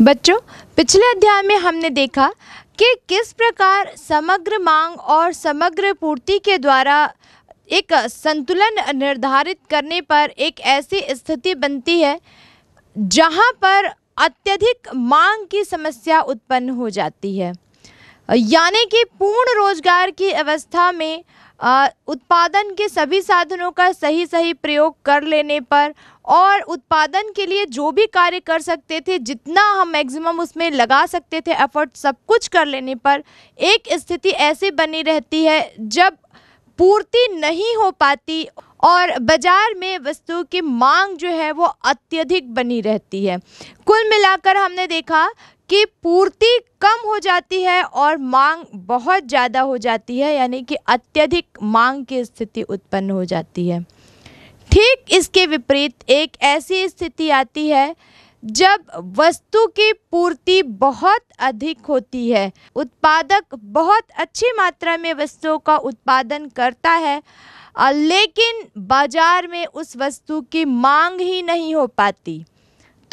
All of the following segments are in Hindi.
बच्चों पिछले अध्याय में हमने देखा कि किस प्रकार समग्र मांग और समग्र पूर्ति के द्वारा एक संतुलन निर्धारित करने पर एक ऐसी स्थिति बनती है जहां पर अत्यधिक मांग की समस्या उत्पन्न हो जाती है यानी कि पूर्ण रोजगार की अवस्था में उत्पादन के सभी साधनों का सही सही प्रयोग कर लेने पर और उत्पादन के लिए जो भी कार्य कर सकते थे जितना हम मैक्सिमम उसमें लगा सकते थे एफर्ट सब कुछ कर लेने पर एक स्थिति ऐसी बनी रहती है जब पूर्ति नहीं हो पाती और बाज़ार में वस्तु की मांग जो है वो अत्यधिक बनी रहती है कुल मिलाकर हमने देखा कि पूर्ति कम हो जाती है और मांग बहुत ज़्यादा हो जाती है यानी कि अत्यधिक मांग की स्थिति उत्पन्न हो जाती है ठीक इसके विपरीत एक ऐसी स्थिति आती है जब वस्तु की पूर्ति बहुत अधिक होती है उत्पादक बहुत अच्छी मात्रा में वस्तुओं का उत्पादन करता है लेकिन बाज़ार में उस वस्तु की मांग ही नहीं हो पाती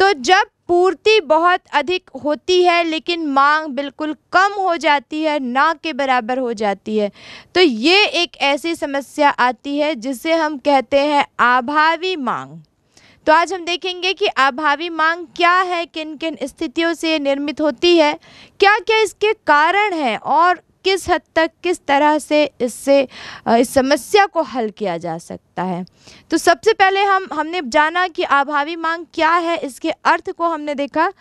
तो जब पूर्ति बहुत अधिक होती है लेकिन मांग बिल्कुल कम हो जाती है ना के बराबर हो जाती है तो ये एक ऐसी समस्या आती है जिसे हम कहते हैं आभावी मांग तो आज हम देखेंगे कि आभावी मांग क्या है किन किन स्थितियों से निर्मित होती है क्या क्या इसके कारण हैं और किस हद तक किस तरह से इससे इस समस्या को हल किया जा सकता है तो सबसे पहले हम हमने जाना कि आभावी मांग क्या है इसके अर्थ को हमने देखा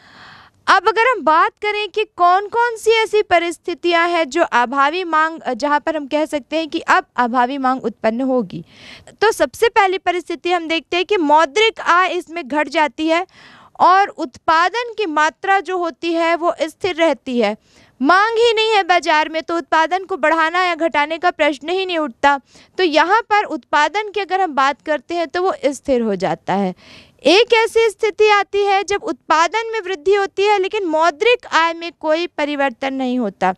अब अगर हम बात करें कि कौन कौन सी ऐसी परिस्थितियां हैं जो अभावी मांग जहां पर हम कह सकते हैं कि अब अभावी मांग उत्पन्न होगी तो सबसे पहली परिस्थिति हम देखते हैं कि मौद्रिक आय इसमें घट जाती है और उत्पादन की मात्रा जो होती है वो स्थिर रहती है मांग ही नहीं है बाजार में तो उत्पादन को बढ़ाना या घटाने का प्रश्न ही नहीं उठता तो यहाँ पर उत्पादन की अगर हम बात करते हैं तो वो स्थिर हो जाता है एक ऐसी स्थिति आती है जब उत्पादन में वृद्धि होती है लेकिन मौद्रिक आय में कोई परिवर्तन नहीं होता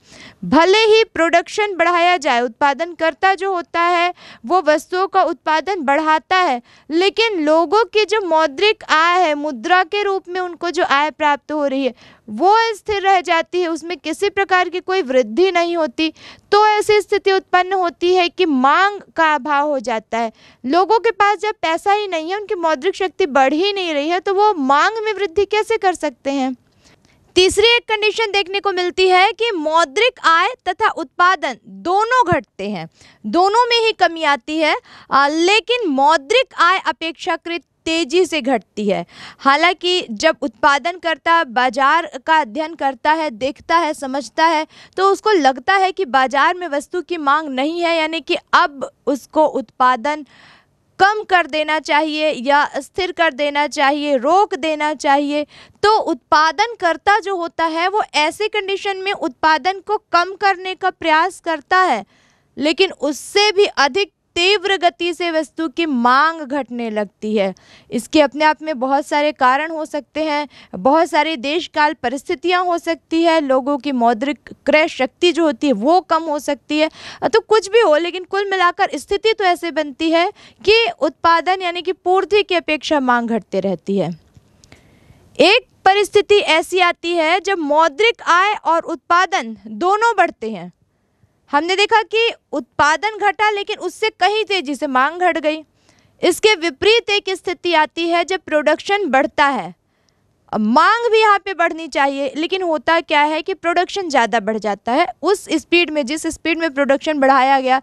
भले ही प्रोडक्शन बढ़ाया जाए उत्पादनकर्ता जो होता है वो वस्तुओं का उत्पादन बढ़ाता है लेकिन लोगों की जो मौद्रिक आय है मुद्रा के रूप में उनको जो आय प्राप्त हो रही है वो स्थिर रह जाती है उसमें किसी प्रकार की कोई वृद्धि नहीं होती तो ऐसी स्थिति उत्पन्न होती है कि मांग का अभाव हो जाता है लोगों के पास जब पैसा ही नहीं है उनकी मौद्रिक शक्ति बढ़ बढ़ ही नहीं रही है तो वो मांग में वृद्धि कैसे कर सकते हैं तीसरी एक कंडीशन देखने को मिलती है कि मौद्रिक आय तथा उत्पादन दोनों घटते हैं दोनों में ही कमी आती है लेकिन मौद्रिक आय अपेक्षाकृत तेजी से घटती है हालांकि जब उत्पादनकर्ता बाजार का अध्ययन करता है देखता है समझता है तो उसको लगता है कि बाजार में वस्तु की मांग नहीं है यानी कि अब उसको उत्पादन कम कर देना चाहिए या स्थिर कर देना चाहिए रोक देना चाहिए तो उत्पादनकर्ता जो होता है वो ऐसे कंडीशन में उत्पादन को कम करने का प्रयास करता है लेकिन उससे भी अधिक तीव्र गति से वस्तु की मांग घटने लगती है इसके अपने आप में बहुत सारे कारण हो सकते हैं बहुत सारे देश काल परिस्थितियाँ हो सकती है लोगों की मौद्रिक क्रय शक्ति जो होती है वो कम हो सकती है तो कुछ भी हो लेकिन कुल मिलाकर स्थिति तो ऐसे बनती है कि उत्पादन यानी कि पूर्ति की अपेक्षा मांग घटते रहती है एक परिस्थिति ऐसी आती है जब मौद्रिक आय और उत्पादन दोनों बढ़ते हैं हमने देखा कि उत्पादन घटा लेकिन उससे कहीं तेज़ी से मांग घट गई इसके विपरीत एक स्थिति आती है जब प्रोडक्शन बढ़ता है मांग भी यहाँ पे बढ़नी चाहिए लेकिन होता क्या है कि प्रोडक्शन ज़्यादा बढ़ जाता है उस स्पीड में जिस स्पीड में प्रोडक्शन बढ़ाया गया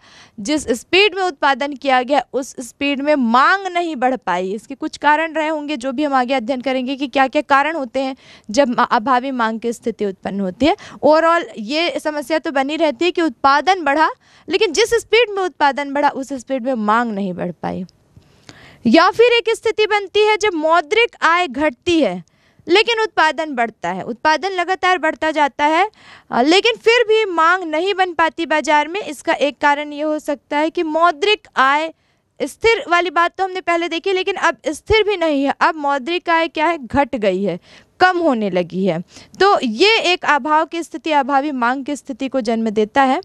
जिस स्पीड में उत्पादन किया गया उस स्पीड में मांग नहीं बढ़ पाई इसके कुछ कारण रहे होंगे जो भी हम आगे अध्ययन करेंगे कि क्या क्या कारण होते हैं जब अभावी मांग की स्थिति उत्पन्न होती है ओवरऑल ये समस्या तो बनी रहती है कि उत्पादन बढ़ा लेकिन जिस स्पीड में उत्पादन बढ़ा उस स्पीड में मांग नहीं बढ़ पाई या फिर एक स्थिति बनती है जब मौद्रिक आय घटती है लेकिन उत्पादन बढ़ता है उत्पादन लगातार बढ़ता जाता है लेकिन फिर भी मांग नहीं बन पाती बाजार में इसका एक कारण ये हो सकता है कि मौद्रिक आय स्थिर वाली बात तो हमने पहले देखी लेकिन अब स्थिर भी नहीं है अब मौद्रिक आय क्या है घट गई है कम होने लगी है तो ये एक अभाव की स्थिति अभावी मांग की स्थिति को जन्म देता है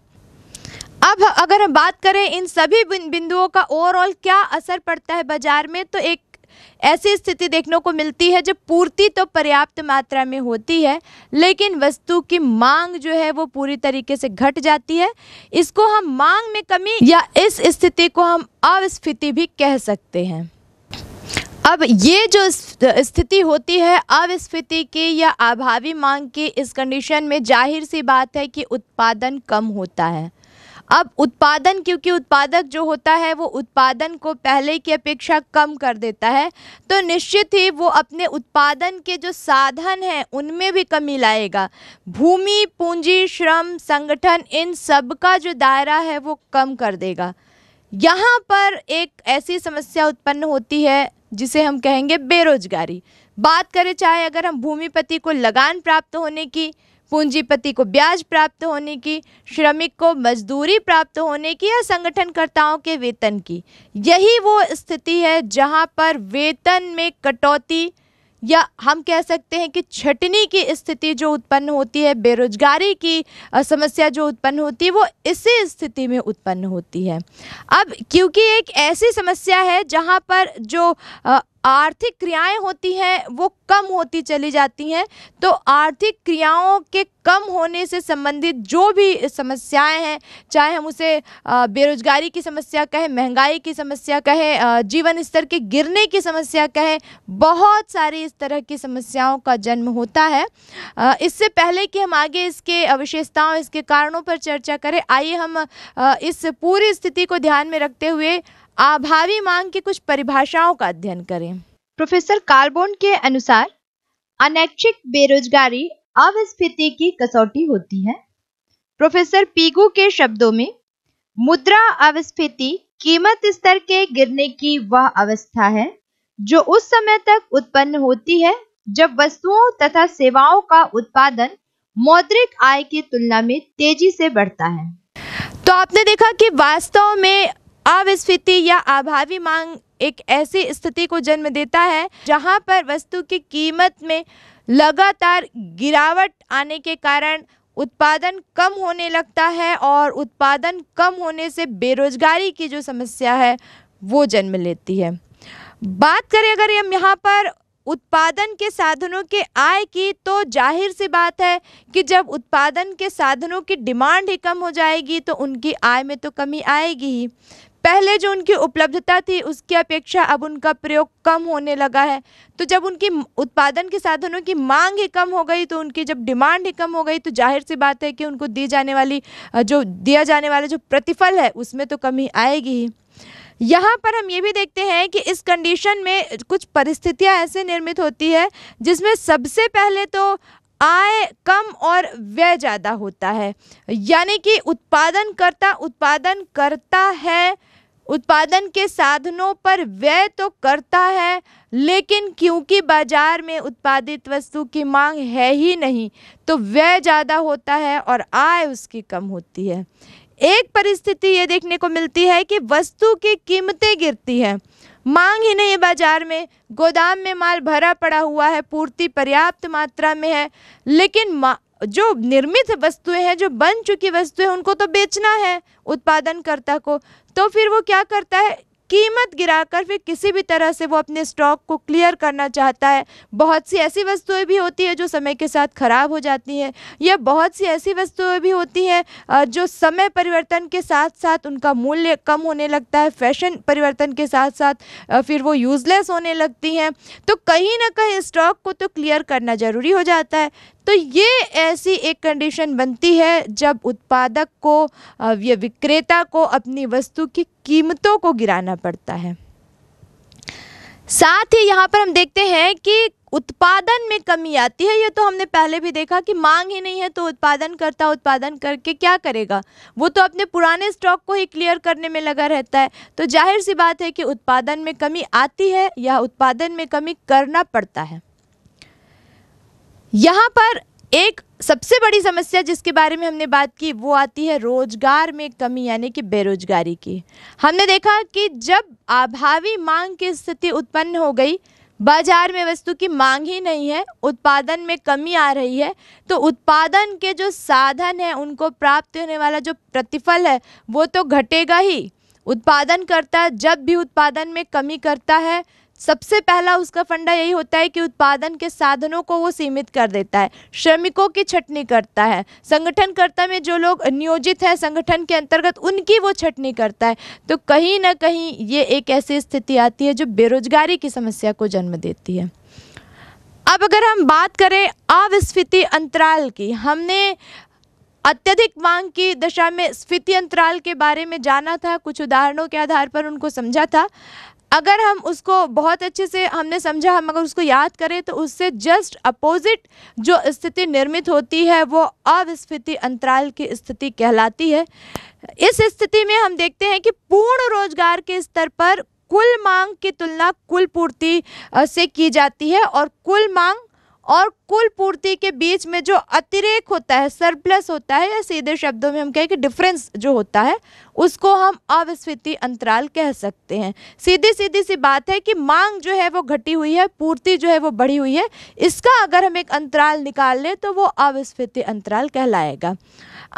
अब अगर हम बात करें इन सभी बिंदुओं का ओवरऑल क्या असर पड़ता है बाजार में तो एक ऐसी स्थिति देखने को मिलती है जब पूर्ति तो पर्याप्त मात्रा में होती है लेकिन वस्तु की मांग जो है वो पूरी तरीके से घट जाती है इसको हम मांग में कमी या इस स्थिति को हम अविस्फीति भी कह सकते हैं अब ये जो स्थिति होती है अविस्फीति की या अभावी मांग की इस कंडीशन में जाहिर सी बात है कि उत्पादन कम होता है अब उत्पादन क्योंकि उत्पादक जो होता है वो उत्पादन को पहले की अपेक्षा कम कर देता है तो निश्चित ही वो अपने उत्पादन के जो साधन हैं उनमें भी कमी लाएगा भूमि पूंजी श्रम संगठन इन सब का जो दायरा है वो कम कर देगा यहाँ पर एक ऐसी समस्या उत्पन्न होती है जिसे हम कहेंगे बेरोजगारी बात करें चाहे अगर हम भूमिपति को लगान प्राप्त होने की पूंजीपति को ब्याज प्राप्त होने की श्रमिक को मजदूरी प्राप्त होने की या संगठनकर्ताओं के वेतन की यही वो स्थिति है जहां पर वेतन में कटौती या हम कह सकते हैं कि छटनी की स्थिति जो उत्पन्न होती है बेरोजगारी की समस्या जो उत्पन्न होती है वो इसी स्थिति में उत्पन्न होती है अब क्योंकि एक ऐसी समस्या है जहाँ पर जो आर्थिक क्रियाएं होती हैं वो कम होती चली जाती हैं तो आर्थिक क्रियाओं के कम होने से संबंधित जो भी समस्याएं हैं चाहे हम उसे बेरोजगारी की समस्या कहें महंगाई की समस्या कहें जीवन स्तर के गिरने की समस्या कहें बहुत सारी इस तरह की समस्याओं का जन्म होता है इससे पहले कि हम आगे इसके विशेषताओं इसके कारणों पर चर्चा करें आइए हम इस पूरी स्थिति को ध्यान में रखते हुए आभावी मांग की कुछ परिभाषाओं का अध्ययन करें प्रोफेसर कार्बोन के अनुसार अनैच्छिक बेरोजगारी अवस्थिति की कसौटी होती है प्रोफेसर पीगू के शब्दों में मुद्रा अवस्थिति कीमत स्तर के गिरने की वह अवस्था है जो उस समय तक उत्पन्न होती है जब वस्तुओं तथा सेवाओं का उत्पादन मौद्रिक आय की तुलना में तेजी से बढ़ता है तो आपने देखा कि वास्तव में अविस्फीति या अभावी मांग एक ऐसी स्थिति को जन्म देता है जहां पर वस्तु की कीमत में लगातार गिरावट आने के कारण उत्पादन कम होने लगता है और उत्पादन कम होने से बेरोजगारी की जो समस्या है वो जन्म लेती है बात करें अगर हम यहाँ पर उत्पादन के साधनों के आय की तो जाहिर सी बात है कि जब उत्पादन के साधनों की डिमांड ही कम हो जाएगी तो उनकी आय में तो कमी आएगी ही पहले जो उनकी उपलब्धता थी उसकी अपेक्षा अब उनका प्रयोग कम होने लगा है तो जब उनकी उत्पादन के साधनों की मांग ही कम हो गई तो उनकी जब डिमांड ही कम हो गई तो जाहिर सी बात है कि उनको दी जाने वाली जो दिया जाने वाला जो प्रतिफल है उसमें तो कमी आएगी ही यहाँ पर हम ये भी देखते हैं कि इस कंडीशन में कुछ परिस्थितियाँ ऐसे निर्मित होती है जिसमें सबसे पहले तो आय कम और व्यय ज़्यादा होता है यानी कि उत्पादन करता उत्पादन करता है उत्पादन के साधनों पर व्यय तो करता है लेकिन क्योंकि बाजार में उत्पादित वस्तु की मांग है ही नहीं तो व्यय ज़्यादा होता है और आय उसकी कम होती है एक परिस्थिति ये देखने को मिलती है कि वस्तु की कीमतें गिरती हैं मांग ही नहीं बाज़ार में गोदाम में माल भरा पड़ा हुआ है पूर्ति पर्याप्त मात्रा में है लेकिन जो निर्मित वस्तुएं हैं जो बन चुकी वस्तुएं उनको तो बेचना है उत्पादनकर्ता को तो फिर वो क्या करता है कीमत गिराकर फिर किसी भी तरह से वो अपने स्टॉक को क्लियर करना चाहता है बहुत सी ऐसी वस्तुएं भी होती है जो समय के साथ ख़राब हो जाती हैं या बहुत सी ऐसी वस्तुएं भी होती हैं जो समय परिवर्तन के साथ साथ उनका मूल्य कम होने लगता है फैशन परिवर्तन के साथ साथ फिर वो यूज़लेस होने लगती हैं तो कहीं ना कहीं स्टॉक को तो क्लियर करना ज़रूरी हो जाता है तो ये ऐसी एक कंडीशन बनती है जब उत्पादक को या विक्रेता को अपनी वस्तु की कीमतों को गिराना पड़ता है साथ ही यहाँ पर हम देखते हैं कि उत्पादन में कमी आती है ये तो हमने पहले भी देखा कि मांग ही नहीं है तो उत्पादन करता उत्पादन करके क्या करेगा वो तो अपने पुराने स्टॉक को ही क्लियर करने में लगा रहता है तो जाहिर सी बात है कि उत्पादन में कमी आती है या उत्पादन में कमी करना पड़ता है यहाँ पर एक सबसे बड़ी समस्या जिसके बारे में हमने बात की वो आती है रोजगार में कमी यानी कि बेरोजगारी की हमने देखा कि जब अभावी मांग की स्थिति उत्पन्न हो गई बाजार में वस्तु की मांग ही नहीं है उत्पादन में कमी आ रही है तो उत्पादन के जो साधन हैं उनको प्राप्त होने वाला जो प्रतिफल है वो तो घटेगा ही उत्पादन करता जब भी उत्पादन में कमी करता है सबसे पहला उसका फंडा यही होता है कि उत्पादन के साधनों को वो सीमित कर देता है श्रमिकों की छटनी करता है संगठनकर्ता में जो लोग नियोजित हैं संगठन के अंतर्गत उनकी वो छटनी करता है तो कहीं ना कहीं ये एक ऐसी स्थिति आती है जो बेरोजगारी की समस्या को जन्म देती है अब अगर हम बात करें अविस्फीति अंतराल की हमने अत्यधिक मांग की दशा में स्फीति अंतराल के बारे में जाना था कुछ उदाहरणों के आधार पर उनको समझा था अगर हम उसको बहुत अच्छे से हमने समझा हम अगर उसको याद करें तो उससे जस्ट अपोजिट जो स्थिति निर्मित होती है वो अविस्फिति अंतराल की स्थिति कहलाती है इस स्थिति में हम देखते हैं कि पूर्ण रोजगार के स्तर पर कुल मांग की तुलना कुल पूर्ति से की जाती है और कुल मांग और कुल पूर्ति के बीच में जो अतिरेक होता है सरप्लस होता है या सीधे शब्दों में हम कहें कि डिफरेंस जो होता है उसको हम अविस्फीति अंतराल कह सकते हैं सीधी सीधी सी बात है कि मांग जो है वो घटी हुई है पूर्ति जो है वो बढ़ी हुई है इसका अगर हम एक अंतराल निकाल लें तो वो अविस्फीति अंतराल कहलाएगा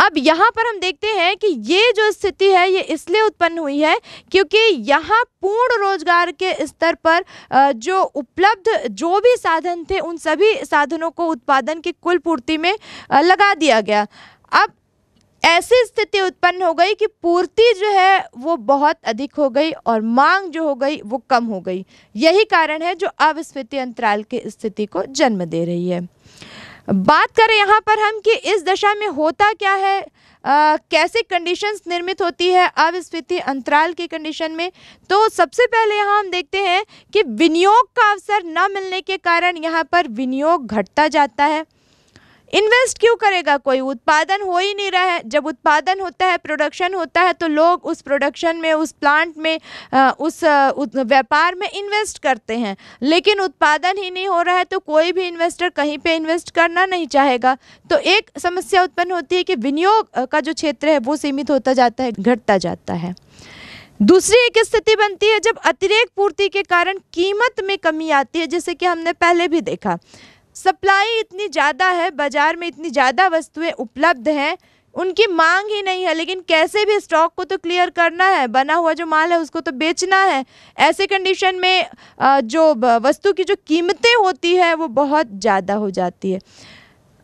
अब यहाँ पर हम देखते हैं कि ये जो स्थिति है ये इसलिए उत्पन्न हुई है क्योंकि यहाँ पूर्ण रोजगार के स्तर पर जो उपलब्ध जो भी साधन थे उन सभी साधनों को उत्पादन की कुल पूर्ति में लगा दिया गया अब ऐसी स्थिति उत्पन्न हो गई कि पूर्ति जो है वो बहुत अधिक हो गई और मांग जो हो गई वो कम हो गई यही कारण है जो अब स्फीति अंतराल की स्थिति को जन्म दे रही है बात करें यहाँ पर हम कि इस दशा में होता क्या है आ, कैसे कंडीशंस निर्मित होती है स्थिति अंतराल की कंडीशन में तो सबसे पहले यहाँ हम देखते हैं कि विनियोग का अवसर न मिलने के कारण यहाँ पर विनियोग घटता जाता है इन्वेस्ट क्यों करेगा कोई उत्पादन हो ही नहीं रहा है जब उत्पादन होता है प्रोडक्शन होता है तो लोग उस प्रोडक्शन में उस प्लांट में उस, व्यापार में इन्वेस्ट करते हैं लेकिन उत्पादन ही नहीं हो रहा है तो कोई भी इन्वेस्टर कहीं पे इन्वेस्ट करना नहीं चाहेगा तो एक समस्या उत्पन्न होती है कि विनियोग का जो क्षेत्र है वो सीमित होता जाता है घटता जाता है दूसरी एक स्थिति बनती है जब अतिरिक्त पूर्ति के कारण कीमत में कमी आती है जैसे कि हमने पहले भी देखा सप्लाई इतनी ज़्यादा है बाज़ार में इतनी ज़्यादा वस्तुएं उपलब्ध हैं उनकी मांग ही नहीं है लेकिन कैसे भी स्टॉक को तो क्लियर करना है बना हुआ जो माल है उसको तो बेचना है ऐसे कंडीशन में जो वस्तु की जो कीमतें होती है वो बहुत ज़्यादा हो जाती है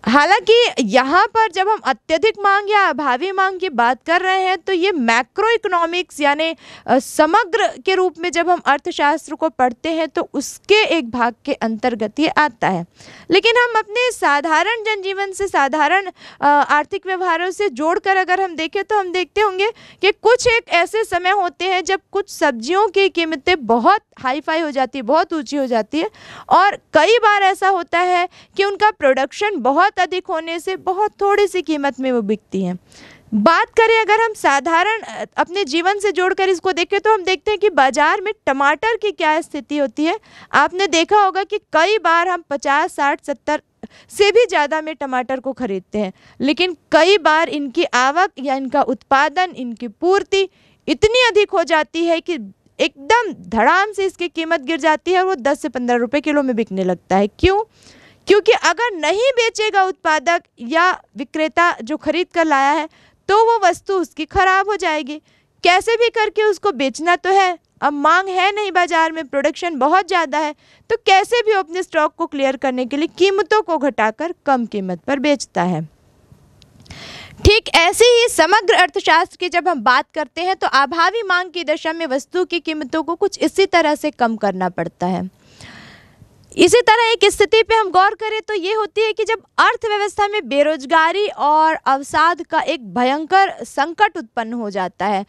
हालांकि यहाँ पर जब हम अत्यधिक मांग या अभावी मांग की बात कर रहे हैं तो ये मैक्रो इकोनॉमिक्स यानी समग्र के रूप में जब हम अर्थशास्त्र को पढ़ते हैं तो उसके एक भाग के अंतर्गत ये आता है लेकिन हम अपने साधारण जनजीवन से साधारण आर्थिक व्यवहारों से जोड़कर अगर हम देखें तो हम देखते होंगे कि कुछ एक ऐसे समय होते हैं जब कुछ सब्जियों की कीमतें बहुत हाई फाई हो जाती है बहुत ऊँची हो जाती है और कई बार ऐसा होता है कि उनका प्रोडक्शन बहुत बहुत अधिक होने से बहुत थोड़ी सी कीमत में वो बिकती हैं बात करें अगर हम साधारण अपने जीवन से जोड़कर इसको देखें तो हम देखते हैं कि बाज़ार में टमाटर की क्या स्थिति होती है आपने देखा होगा कि कई बार हम 50, 60, 70 से भी ज़्यादा में टमाटर को खरीदते हैं लेकिन कई बार इनकी आवक या इनका उत्पादन इनकी पूर्ति इतनी अधिक हो जाती है कि एकदम धड़ाम से इसकी कीमत गिर जाती है और वो दस से पंद्रह रुपये किलो में बिकने लगता है क्यों क्योंकि अगर नहीं बेचेगा उत्पादक या विक्रेता जो खरीद कर लाया है तो वो वस्तु उसकी खराब हो जाएगी कैसे भी करके उसको बेचना तो है अब मांग है नहीं बाज़ार में प्रोडक्शन बहुत ज़्यादा है तो कैसे भी वो अपने स्टॉक को क्लियर करने के लिए कीमतों को घटाकर कम कीमत पर बेचता है ठीक ऐसे ही समग्र अर्थशास्त्र की जब हम बात करते हैं तो अभावी मांग की दशा में वस्तु की कीमतों को कुछ इसी तरह से कम करना पड़ता है इसी तरह एक स्थिति पे हम गौर करें तो ये होती है कि जब अर्थव्यवस्था में बेरोजगारी और अवसाद का एक भयंकर संकट उत्पन्न हो जाता है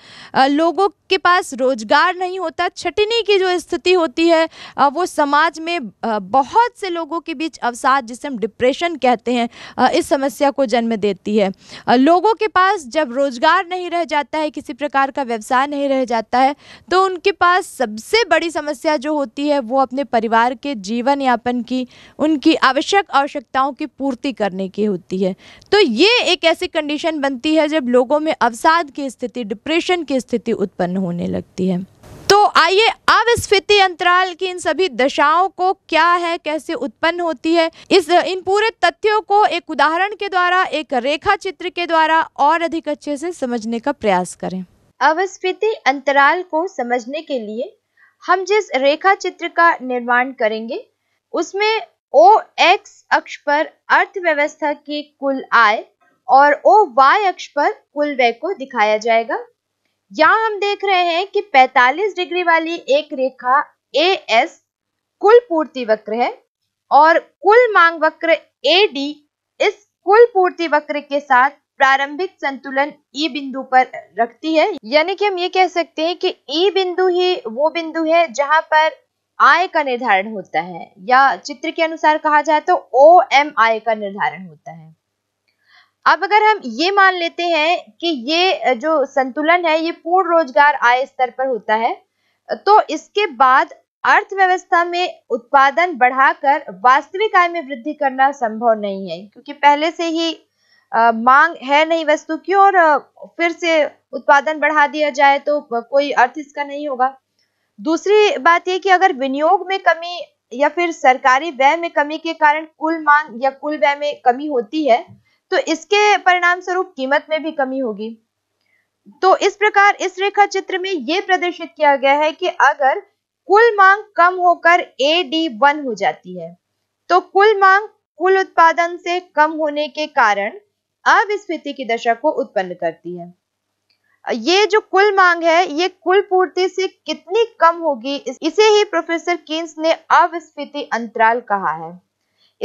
लोगों के पास रोजगार नहीं होता छटनी की जो स्थिति होती है वो समाज में बहुत से लोगों के बीच अवसाद जिसे हम डिप्रेशन कहते हैं इस समस्या को जन्म देती है लोगों के पास जब रोजगार नहीं रह जाता है किसी प्रकार का व्यवसाय नहीं रह जाता है तो उनके पास सबसे बड़ी समस्या जो होती है वो अपने परिवार के जीवन जीवन यापन की उनकी आवश्यक आवश्यकताओं की पूर्ति करने की होती है तो ये एक ऐसी कंडीशन बनती है जब लोगों में अवसाद की स्थिति डिप्रेशन की स्थिति उत्पन्न होने लगती है तो आइए अब स्फीति अंतराल की इन सभी दशाओं को क्या है कैसे उत्पन्न होती है इस इन पूरे तथ्यों को एक उदाहरण के द्वारा एक रेखा चित्र के द्वारा और अधिक अच्छे से समझने का प्रयास करें अवस्फीति अंतराल को समझने के लिए हम जिस रेखा चित्र का निर्माण करेंगे उसमें ओ एक्स अक्ष पर अर्थव्यवस्था की कुल आय और ओ वाई अक्ष पर कुल व्यय को दिखाया जाएगा यहाँ हम देख रहे हैं कि 45 डिग्री वाली एक रेखा ए एस कुल पूर्ति वक्र है और कुल मांग वक्र ए डी इस कुल पूर्ति वक्र के साथ प्रारंभिक संतुलन ई e बिंदु पर रखती है यानी कि हम ये कह सकते हैं कि ई e बिंदु ही वो बिंदु है जहां पर आय का निर्धारण होता है या चित्र के अनुसार कहा जाए तो ओ एम आय का निर्धारण होता है अब अगर हम ये मान लेते हैं कि ये जो संतुलन है ये पूर्ण रोजगार आय स्तर पर होता है तो इसके बाद अर्थव्यवस्था में उत्पादन बढ़ाकर वास्तविक आय में वृद्धि करना संभव नहीं है क्योंकि पहले से ही आ, मांग है नहीं वस्तु की और फिर से उत्पादन बढ़ा दिया जाए तो कोई अर्थ इसका नहीं होगा दूसरी बात यह कि अगर विनियोग में कमी या फिर सरकारी व्यय में कमी के कारण कुल मांग या कुल व्यय में कमी होती है तो इसके परिणाम स्वरूप कीमत में भी कमी होगी तो इस प्रकार इस रेखा चित्र में यह प्रदर्शित किया गया है कि अगर कुल मांग कम होकर ए डी वन हो जाती है तो कुल मांग कुल उत्पादन से कम होने के कारण अविस्फीति की दशा को उत्पन्न करती है ये जो कुल मांग है ये कुल पूर्ति से कितनी कम होगी इसे ही प्रोफेसर किन्स ने अविस्फीति अंतराल कहा है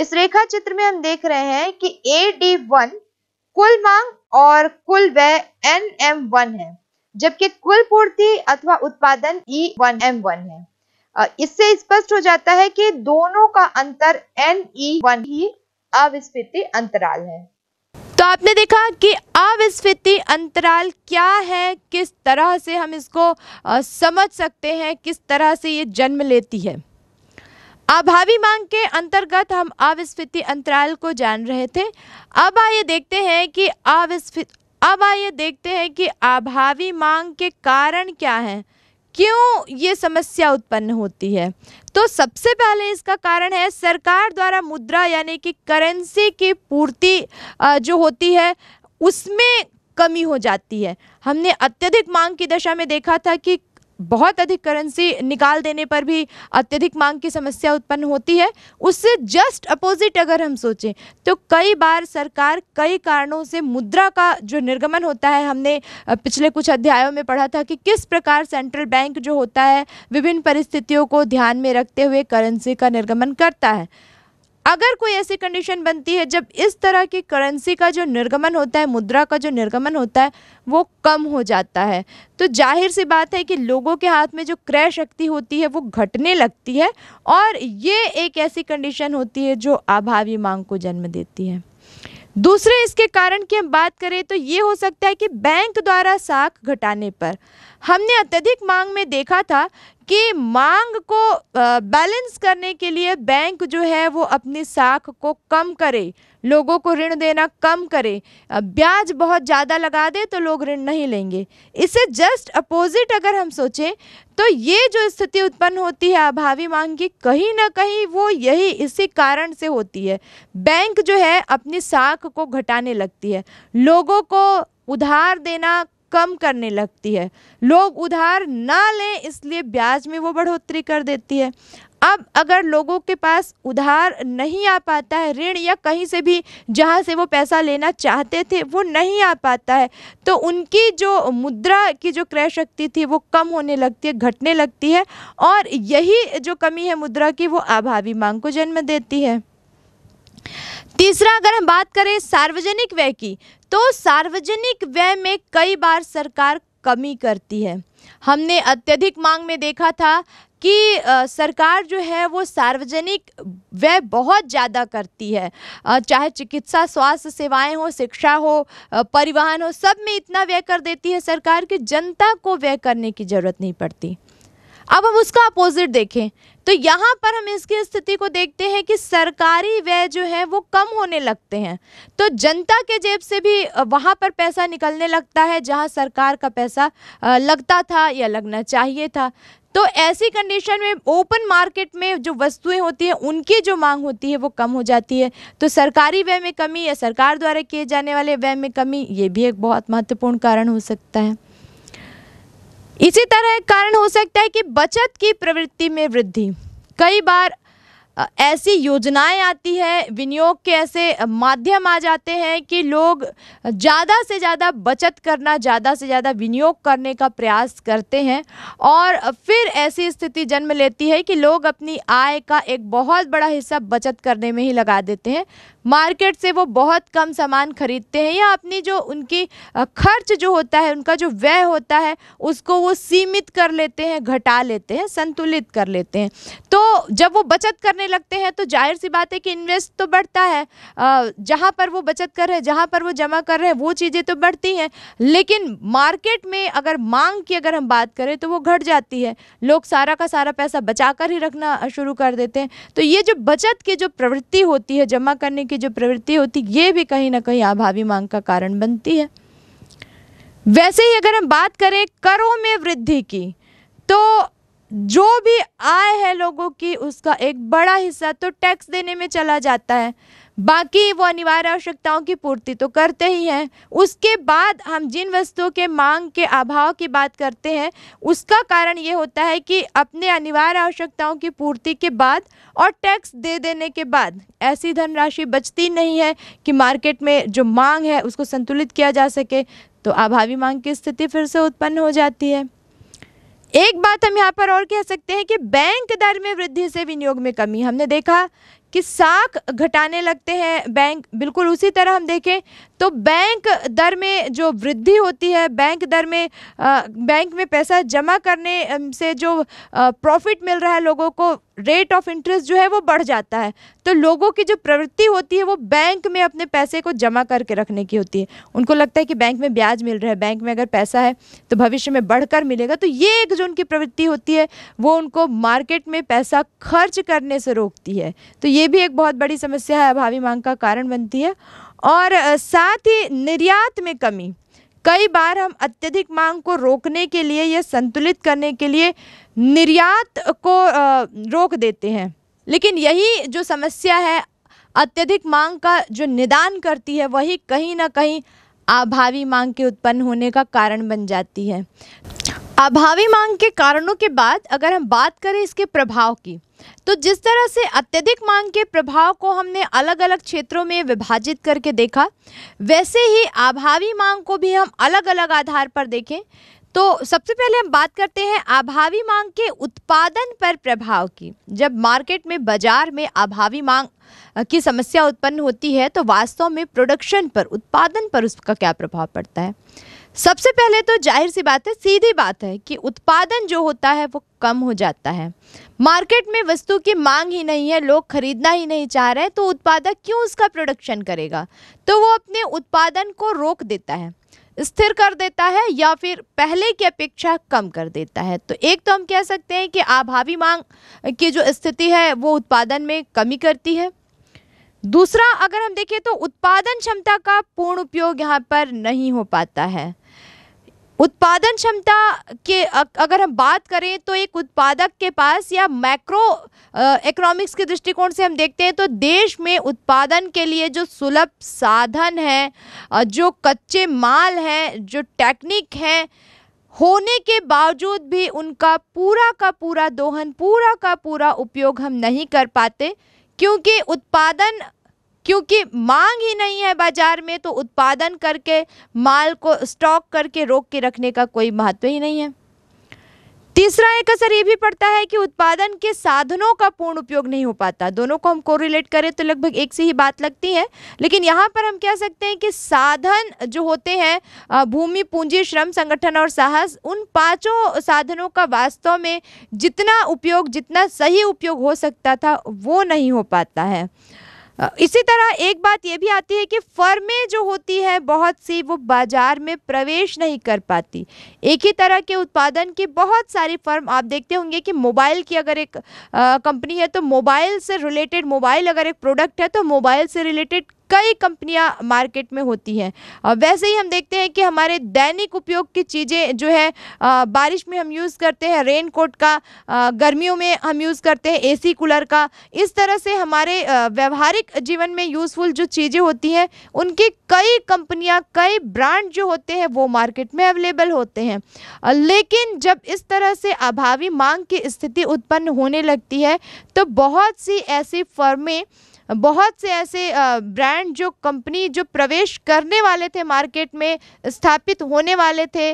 इस रेखा चित्र में हम देख रहे हैं कि ए डी वन कुल मांग और कुल व्यय एन एम वन है जबकि कुल पूर्ति अथवा उत्पादन E e one M one है इससे स्पष्ट हो जाता है कि दोनों का अंतर एन ई e वन ही अविस्फीति अंतराल है तो आपने देखा कि अविस्फीति अंतराल क्या है किस तरह से हम इसको समझ सकते हैं किस तरह से ये जन्म लेती है अभावी मांग के अंतर्गत हम अविस्फीति अंतराल को जान रहे थे अब आइए देखते हैं कि अविस्फित अब आइए देखते हैं कि अभावी मांग के कारण क्या हैं क्यों ये समस्या उत्पन्न होती है तो सबसे पहले इसका कारण है सरकार द्वारा मुद्रा यानी कि करेंसी की पूर्ति जो होती है उसमें कमी हो जाती है हमने अत्यधिक मांग की दशा में देखा था कि बहुत अधिक करेंसी निकाल देने पर भी अत्यधिक मांग की समस्या उत्पन्न होती है उससे जस्ट अपोजिट अगर हम सोचें तो कई बार सरकार कई कारणों से मुद्रा का जो निर्गमन होता है हमने पिछले कुछ अध्यायों में पढ़ा था कि किस प्रकार सेंट्रल बैंक जो होता है विभिन्न परिस्थितियों को ध्यान में रखते हुए करेंसी का निर्गमन करता है अगर कोई ऐसी कंडीशन बनती है जब इस तरह की करेंसी का जो निर्गमन होता है मुद्रा का जो निर्गमन होता है वो कम हो जाता है तो जाहिर सी बात है कि लोगों के हाथ में जो क्रय शक्ति होती है वो घटने लगती है और ये एक ऐसी कंडीशन होती है जो अभावी मांग को जन्म देती है दूसरे इसके कारण की हम बात करें तो ये हो सकता है कि बैंक द्वारा साख घटाने पर हमने अत्यधिक मांग में देखा था कि मांग को बैलेंस करने के लिए बैंक जो है वो अपनी साख को कम करे लोगों को ऋण देना कम करे ब्याज बहुत ज़्यादा लगा दे तो लोग ऋण नहीं लेंगे इसे जस्ट अपोजिट अगर हम सोचें तो ये जो स्थिति उत्पन्न होती है अभावी मांग की कहीं ना कहीं वो यही इसी कारण से होती है बैंक जो है अपनी साख को घटाने लगती है लोगों को उधार देना कम करने लगती है लोग उधार ना लें इसलिए ब्याज में वो बढ़ोतरी कर देती है अब अगर लोगों के पास उधार नहीं आ पाता है ऋण या कहीं से भी जहाँ से वो पैसा लेना चाहते थे वो नहीं आ पाता है तो उनकी जो मुद्रा की जो क्रय शक्ति थी वो कम होने लगती है घटने लगती है और यही जो कमी है मुद्रा की वो अभावी मांग को जन्म देती है तीसरा अगर हम बात करें सार्वजनिक व्यय की तो सार्वजनिक व्यय में कई बार सरकार कमी करती है हमने अत्यधिक मांग में देखा था कि सरकार जो है वो सार्वजनिक व्यय बहुत ज़्यादा करती है चाहे चिकित्सा स्वास्थ्य सेवाएं हो शिक्षा हो परिवहन हो सब में इतना व्यय कर देती है सरकार कि जनता को व्यय करने की ज़रूरत नहीं पड़ती अब हम उसका अपोजिट देखें तो यहाँ पर हम इसकी स्थिति को देखते हैं कि सरकारी व्यय जो है वो कम होने लगते हैं तो जनता के जेब से भी वहाँ पर पैसा निकलने लगता है जहाँ सरकार का पैसा लगता था या लगना चाहिए था तो ऐसी कंडीशन में ओपन मार्केट में जो वस्तुएं होती हैं उनकी जो मांग होती है वो कम हो जाती है तो सरकारी व्यय में कमी या सरकार द्वारा किए जाने वाले व्यय में कमी ये भी एक बहुत महत्वपूर्ण कारण हो सकता है इसी तरह कारण हो सकता है कि बचत की प्रवृत्ति में वृद्धि कई बार ऐसी योजनाएं आती है विनियोग के ऐसे माध्यम आ जाते हैं कि लोग ज़्यादा से ज़्यादा बचत करना ज़्यादा से ज़्यादा विनियोग करने का प्रयास करते हैं और फिर ऐसी स्थिति जन्म लेती है कि लोग अपनी आय का एक बहुत बड़ा हिस्सा बचत करने में ही लगा देते हैं मार्केट से वो बहुत कम सामान खरीदते हैं या अपनी जो उनकी खर्च जो होता है उनका जो व्यय होता है उसको वो सीमित कर लेते हैं घटा लेते हैं संतुलित कर लेते हैं तो जब वो बचत करने लगते हैं तो जाहिर सी बात है कि इन्वेस्ट तो बढ़ता है जहाँ पर वो बचत कर रहे हैं जहाँ पर वो जमा कर रहे हैं वो चीज़ें तो बढ़ती हैं लेकिन मार्केट में अगर मांग की अगर हम बात करें तो वो घट जाती है लोग सारा का सारा पैसा बचा कर ही रखना शुरू कर देते हैं तो ये जो बचत की जो प्रवृत्ति होती है जमा करने की की जो प्रवृत्ति होती ये भी कहीं ना कहीं अभावी मांग का कारण बनती है वैसे ही अगर हम बात करें करों में वृद्धि की तो जो भी आय है लोगों की उसका एक बड़ा हिस्सा तो टैक्स देने में चला जाता है बाकी वो अनिवार्य आवश्यकताओं की पूर्ति तो करते ही हैं उसके बाद हम जिन वस्तुओं के मांग के अभाव की बात करते हैं उसका कारण ये होता है कि अपने अनिवार्य आवश्यकताओं की पूर्ति के बाद और टैक्स दे देने के बाद ऐसी धनराशि बचती नहीं है कि मार्केट में जो मांग है उसको संतुलित किया जा सके तो अभावी मांग की स्थिति फिर से उत्पन्न हो जाती है एक बात हम यहाँ पर और कह सकते हैं कि बैंक दर में वृद्धि से विनियोग में कमी हमने देखा कि साख घटाने लगते हैं बैंक बिल्कुल उसी तरह हम देखें तो बैंक दर में जो वृद्धि होती है बैंक दर में आ, बैंक में पैसा जमा करने से जो प्रॉफिट मिल रहा है लोगों को रेट ऑफ इंटरेस्ट जो है वो बढ़ जाता है तो लोगों की जो प्रवृत्ति होती है वो बैंक में अपने पैसे को जमा करके रखने की होती है उनको लगता है कि बैंक में ब्याज मिल रहा है बैंक में अगर पैसा है तो भविष्य में बढ़कर मिलेगा तो ये एक जो उनकी प्रवृत्ति होती है वो उनको मार्केट में पैसा खर्च करने से रोकती है तो ये भी एक बहुत बड़ी समस्या है अभावी मांग का कारण बनती है और साथ ही निर्यात में कमी कई बार हम अत्यधिक मांग को रोकने के लिए या संतुलित करने के लिए निर्यात को रोक देते हैं लेकिन यही जो समस्या है अत्यधिक मांग का जो निदान करती है वही कहीं ना कहीं अभावी मांग के उत्पन्न होने का कारण बन जाती है अभावी मांग के कारणों के बाद अगर हम बात करें इसके प्रभाव की तो जिस तरह से अत्यधिक मांग के प्रभाव को हमने अलग अलग क्षेत्रों में विभाजित करके देखा वैसे ही आभावी मांग को भी हम अलग अलग आधार पर देखें तो सबसे पहले हम बात करते हैं आभावी मांग के उत्पादन पर प्रभाव की जब मार्केट में बाजार में आभावी मांग की समस्या उत्पन्न होती है तो वास्तव में प्रोडक्शन पर उत्पादन पर उसका क्या प्रभाव पड़ता है सबसे पहले तो जाहिर सी बात है सीधी बात है कि उत्पादन जो होता है वो कम हो जाता है मार्केट में वस्तु की मांग ही नहीं है लोग खरीदना ही नहीं चाह रहे तो उत्पादक क्यों उसका प्रोडक्शन करेगा तो वो अपने उत्पादन को रोक देता है स्थिर कर देता है या फिर पहले की अपेक्षा कम कर देता है तो एक तो हम कह सकते हैं कि आभावी मांग की जो स्थिति है वो उत्पादन में कमी करती है दूसरा अगर हम देखें तो उत्पादन क्षमता का पूर्ण उपयोग यहाँ पर नहीं हो पाता है उत्पादन क्षमता के अगर हम बात करें तो एक उत्पादक के पास या मैक्रो इकोनॉमिक्स के दृष्टिकोण से हम देखते हैं तो देश में उत्पादन के लिए जो सुलभ साधन हैं जो कच्चे माल हैं जो टेक्निक हैं होने के बावजूद भी उनका पूरा का पूरा दोहन पूरा का पूरा उपयोग हम नहीं कर पाते क्योंकि उत्पादन क्योंकि मांग ही नहीं है बाजार में तो उत्पादन करके माल को स्टॉक करके रोक के रखने का कोई महत्व ही नहीं है तीसरा एक असर ये भी पड़ता है कि उत्पादन के साधनों का पूर्ण उपयोग नहीं हो पाता दोनों को हम कोरिलेट करें तो लगभग एक से ही बात लगती है लेकिन यहाँ पर हम कह सकते हैं कि साधन जो होते हैं भूमि पूंजी श्रम संगठन और साहस उन पांचों साधनों का वास्तव में जितना उपयोग जितना सही उपयोग हो सकता था वो नहीं हो पाता है इसी तरह एक बात ये भी आती है कि फर्में जो होती है बहुत सी वो बाज़ार में प्रवेश नहीं कर पाती एक ही तरह के उत्पादन की बहुत सारी फर्म आप देखते होंगे कि मोबाइल की अगर एक कंपनी है तो मोबाइल से रिलेटेड मोबाइल अगर एक प्रोडक्ट है तो मोबाइल से रिलेटेड कई कंपनियां मार्केट में होती हैं वैसे ही हम देखते हैं कि हमारे दैनिक उपयोग की चीज़ें जो है आ, बारिश में हम यूज़ करते हैं रेन कोट का आ, गर्मियों में हम यूज़ करते हैं एसी कूलर का इस तरह से हमारे व्यवहारिक जीवन में यूज़फुल जो चीज़ें होती हैं उनकी कई कंपनियाँ कई ब्रांड जो होते हैं वो मार्केट में अवेलेबल होते हैं लेकिन जब इस तरह से अभावी मांग की स्थिति उत्पन्न होने लगती है तो बहुत सी ऐसी फर्में बहुत से ऐसे ब्रांड जो कंपनी जो प्रवेश करने वाले थे मार्केट में स्थापित होने वाले थे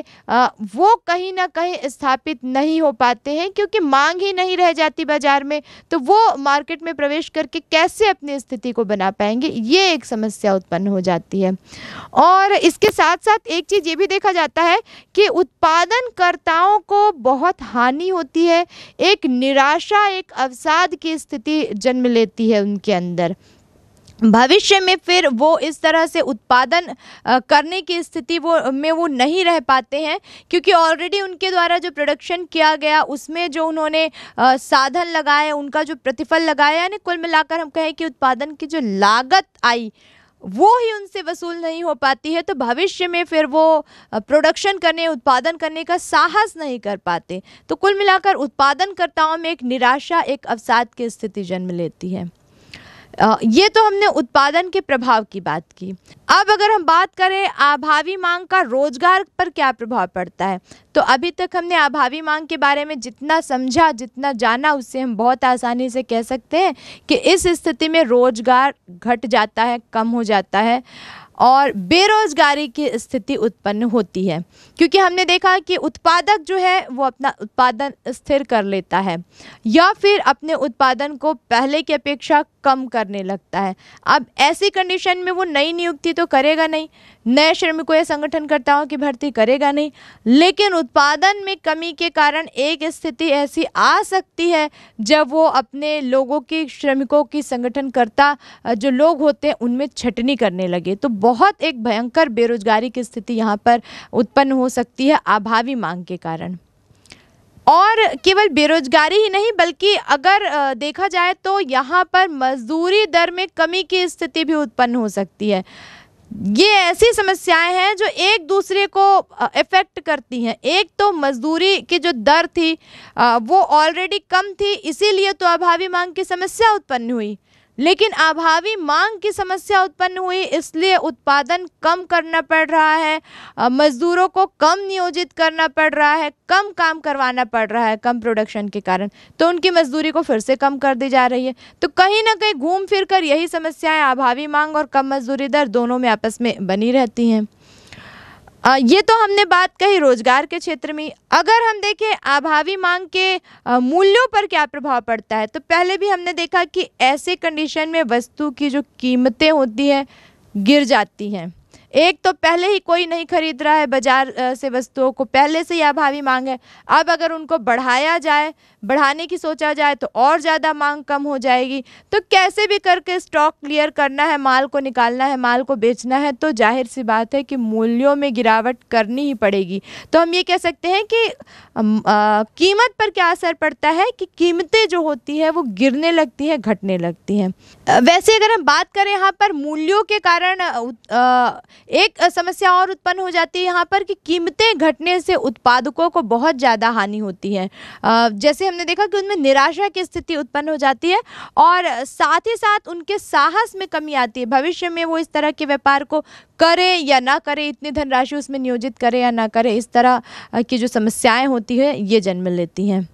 वो कहीं ना कहीं स्थापित नहीं हो पाते हैं क्योंकि मांग ही नहीं रह जाती बाज़ार में तो वो मार्केट में प्रवेश करके कैसे अपनी स्थिति को बना पाएंगे ये एक समस्या उत्पन्न हो जाती है और इसके साथ साथ एक चीज़ ये भी देखा जाता है कि उत्पादनकर्ताओं को बहुत हानि होती है एक निराशा एक अवसाद की स्थिति जन्म लेती है उनके अंदर अंदर भविष्य में फिर वो इस तरह से उत्पादन करने की स्थिति वो में वो नहीं रह पाते हैं क्योंकि ऑलरेडी उनके द्वारा जो प्रोडक्शन किया गया उसमें जो उन्होंने साधन लगाए उनका जो प्रतिफल लगाया यानी कुल मिलाकर हम कहें कि उत्पादन की जो लागत आई वो ही उनसे वसूल नहीं हो पाती है तो भविष्य में फिर वो प्रोडक्शन करने उत्पादन करने का साहस नहीं कर पाते तो कुल मिलाकर उत्पादनकर्ताओं में एक निराशा एक अवसाद की स्थिति जन्म लेती है ये तो हमने उत्पादन के प्रभाव की बात की अब अगर हम बात करें आभावी मांग का रोजगार पर क्या प्रभाव पड़ता है तो अभी तक हमने आभावी मांग के बारे में जितना समझा जितना जाना उससे हम बहुत आसानी से कह सकते हैं कि इस स्थिति में रोजगार घट जाता है कम हो जाता है और बेरोज़गारी की स्थिति उत्पन्न होती है क्योंकि हमने देखा कि उत्पादक जो है वो अपना उत्पादन स्थिर कर लेता है या फिर अपने उत्पादन को पहले की अपेक्षा कम करने लगता है अब ऐसी कंडीशन में वो नई नियुक्ति तो करेगा नहीं नए श्रमिकों या संगठनकर्ताओं की भर्ती करेगा नहीं लेकिन उत्पादन में कमी के कारण एक स्थिति ऐसी आ सकती है जब वो अपने लोगों की श्रमिकों की संगठनकर्ता जो लोग होते हैं उनमें छटनी करने लगे तो बहुत एक भयंकर बेरोजगारी की स्थिति यहाँ पर उत्पन्न हो सकती है आभावी मांग के कारण और केवल बेरोजगारी ही नहीं बल्कि अगर देखा जाए तो यहाँ पर मजदूरी दर में कमी की स्थिति भी उत्पन्न हो सकती है ये ऐसी समस्याएं हैं जो एक दूसरे को इफ़ेक्ट करती हैं एक तो मजदूरी की जो दर थी वो ऑलरेडी कम थी इसीलिए तो अभावी मांग की समस्या उत्पन्न हुई लेकिन अभावी मांग की समस्या उत्पन्न हुई इसलिए उत्पादन कम करना पड़ रहा है मज़दूरों को कम नियोजित करना पड़ रहा है कम काम करवाना पड़ रहा है कम प्रोडक्शन के कारण तो उनकी मजदूरी को फिर से कम कर दी जा रही है तो कहीं ना कहीं घूम फिर कर यही समस्याएं अभावी मांग और कम मजदूरी दर दोनों में आपस में बनी रहती हैं ये तो हमने बात कही रोजगार के क्षेत्र में अगर हम देखें आभावी मांग के मूल्यों पर क्या प्रभाव पड़ता है तो पहले भी हमने देखा कि ऐसे कंडीशन में वस्तु की जो कीमतें होती हैं गिर जाती हैं एक तो पहले ही कोई नहीं खरीद रहा है बाजार से वस्तुओं को पहले से ही अभावी मांग है अब अगर उनको बढ़ाया जाए बढ़ाने की सोचा जाए तो और ज़्यादा मांग कम हो जाएगी तो कैसे भी करके स्टॉक क्लियर करना है माल को निकालना है माल को बेचना है तो जाहिर सी बात है कि मूल्यों में गिरावट करनी ही पड़ेगी तो हम ये कह सकते हैं कि आ, कीमत पर क्या असर पड़ता है कि कीमतें जो होती है वो गिरने लगती है घटने लगती हैं वैसे अगर हम बात करें यहाँ पर मूल्यों के कारण आ, एक समस्या और उत्पन्न हो जाती है यहाँ पर कि कीमतें घटने से उत्पादकों को बहुत ज़्यादा हानि होती है जैसे हमने देखा कि उनमें निराशा की स्थिति उत्पन्न हो जाती है और साथ ही साथ उनके साहस में कमी आती है भविष्य में वो इस तरह के व्यापार को करें या ना करें इतनी धनराशि उसमें नियोजित करें या ना करें इस तरह की जो समस्याएँ होती है ये जन्म लेती हैं